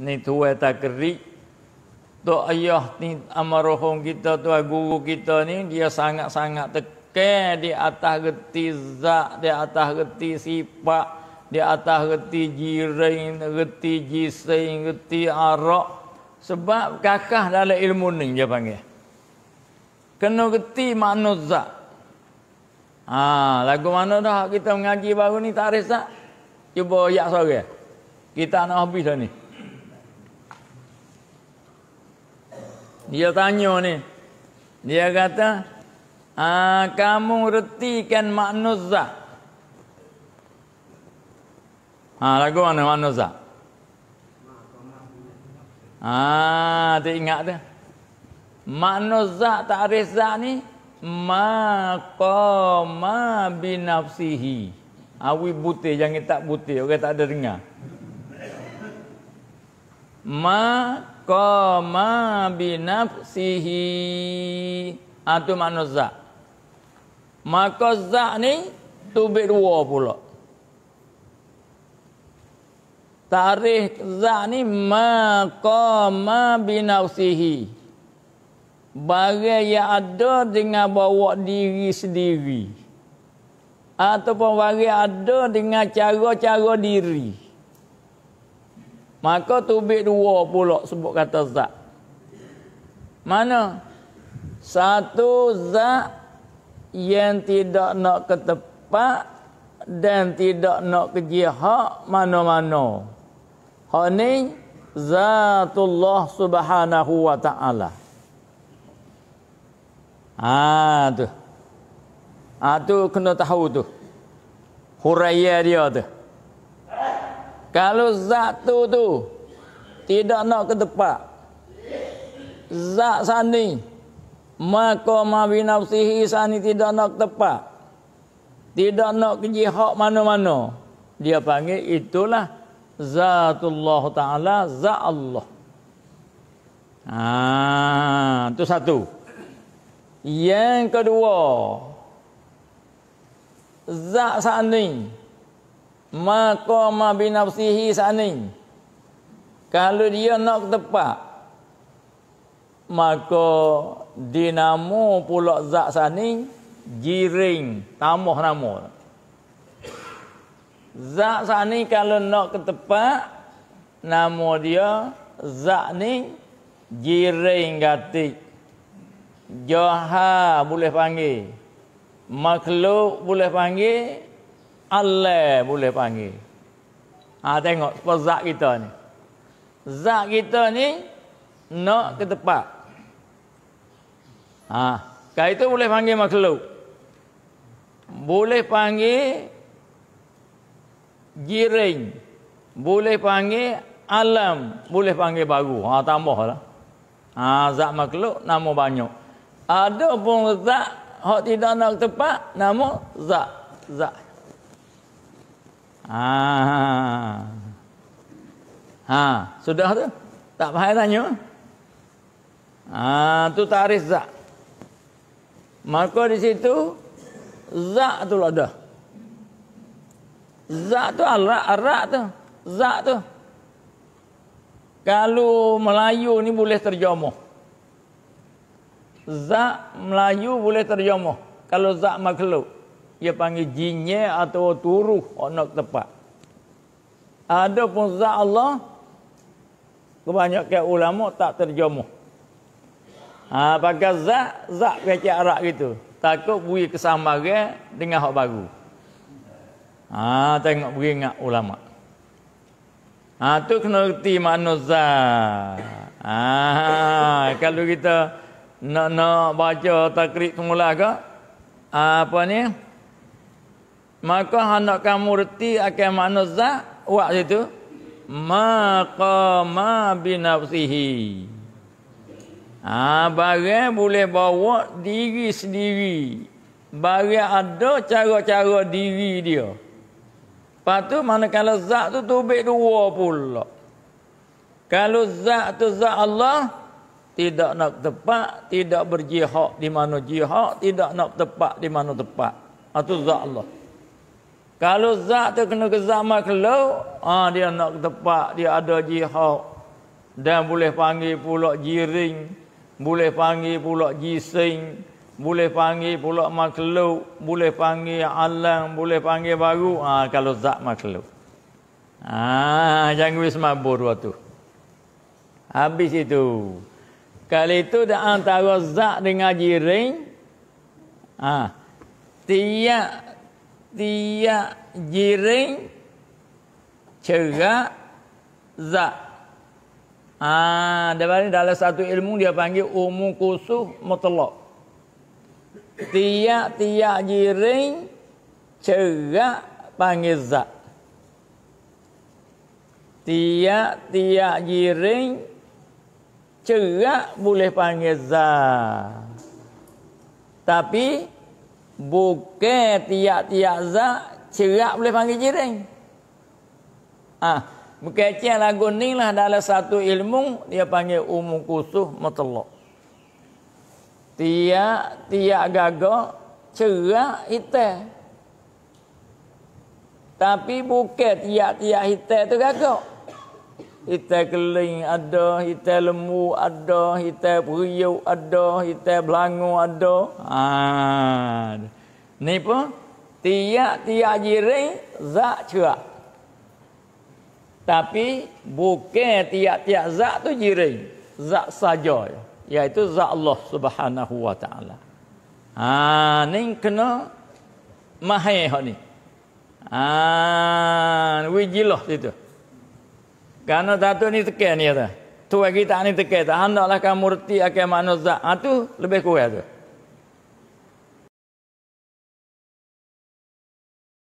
ni tu kerik tu ayah ni amarohong kita tu guru kita ni dia sangat-sangat tekan di atas reti zat di atas reti sifat di atas reti jirin reti jising reti arak sebab kakah dalam ilmu ni dia panggil kena reti makna zak ha, lagu mana dah kita mengaji baru ni tak resah cuba ayak sore kita nak habis dah ni Dia tanya ni. Dia kata, ah, kamu retikan manusia. Ha, lagu mana manusia? Ah, ha, tak ingat tu. Manusia tak reza ni, ma maqama binafsihi. Awi ah, butih, jangan tak butih. Orang tak ada dengar. Ma qama binafsihi atau ah, manusia maka zak ni tubik dua pula tarikh zak ni maqama binafsihi bagi yang ada dengan bawa diri sendiri ataupun bagi ada dengan cara-cara diri Maka tubik dua pula sebut kata zat. Mana? Satu zat yang tidak nak ke tepat dan tidak nak ke jihad mana-mana. Hak ni zatullah subhanahu wa ta'ala. Ha tu. Ha tu kena tahu tu. Huraya dia tu. Kalau zat tu tu tidak nak ke tempat zat sani maka ma binafsihi sani tidak nak tepat tidak nak ke jihad mana-mana dia panggil itulah zatullah taala zat Allah ah tu satu yang kedua zat sani maqama binafsihi sani. kalau dia nak tepat maka dinamo pula zak sani, jiring tambah nama zat sanin kalau nak ketepat nama dia zak ni jiring gati johar boleh panggil makhluk boleh panggil Allah boleh panggil. Ha, tengok apa zat kita ni. Zat kita ni nak ke tempat. Ha, kalau itu boleh panggil makhluk. Boleh panggil jiring. Boleh panggil alam. Boleh panggil baru. Ha, tambahlah. Ha, zak makhluk nama banyak. Ada pun zak, Hak tidak nak tepat. Nama zak zak. Ah. Ha, sudah tu. Tak payah tanya. Ah, tu tarikh zak. Maka di situ zak tu lah dah. Zak tu arak, arak tu. Zak tu. Kalau Melayu ni boleh terjemah. Zak Melayu boleh terjemah. Kalau zak makhluk dia panggil jinnya atau turuh onok tepat. Ada pun zat Allah kebanyakan ulama tak terjemuh. Ha, pakai zat, zat kecil Arab gitu. Takut bui kesamaran dengan hak baru. Ha, tengok beringat ulama. Ha, tu kena reti makna zat. Ha, kalau kita nak, nak baca takrib semula ke, apa ni, Maka hendak kamu reti akan manusia zat wak situ. ma binafsihi. Ha, barang boleh bawa diri sendiri. Barang ada cara-cara diri dia. Lepas tu manakala zat tu tubik dua pula. Kalau zat tu zat Allah, tidak nak tepat, tidak berjihad di mana jihad, tidak nak tepat di mana tepat. atau ha, zat Allah. Kalau Zak tu kena ke zaman keluar, ha, ah dia nak tempat dia ada jihad. Dan boleh panggil pula jiring, boleh panggil pula jising, boleh panggil pula makhluk, boleh panggil alam, boleh panggil baru. Ah kalau Zak makhluk. Ha, ah jangan wis mabur waktu. Habis itu. Kali itu dah antara Zak dengan jiring. Ah tiap Tia jiring cega za Ah, ha, dalam dalam satu ilmu dia panggil umu kusuh mutlak. Tia tia jiring cega panggil za. Tia tia jiring cega boleh panggil za. Tapi Bukan tiak tiak za cerak boleh panggil jiran. Ah, ha, bukan lagu ni lah dalam satu ilmu dia panggil umum kusuh matallah. Tiak tiak gagak cerak hitam. Tapi bukan tiak tiak hitam tu gagak hitai keling ada, hitai lembu ada, hitai periuk ada, hitai belangu ada. Ah, Ni pun Tiap-tiap jirin zak cerak. Tapi bukan tiap-tiap zak tu jirin. Zak saja. Iaitu zak Allah subhanahu wa ta'ala. Ha. Ni kena mahir ni. Ah, ha, wijilah situ. Karena satu ni tekan ni kata. Tu kita ni tekan. Tak hendaklah kamu reti akan manusia. Ha, tu lebih kurang tu.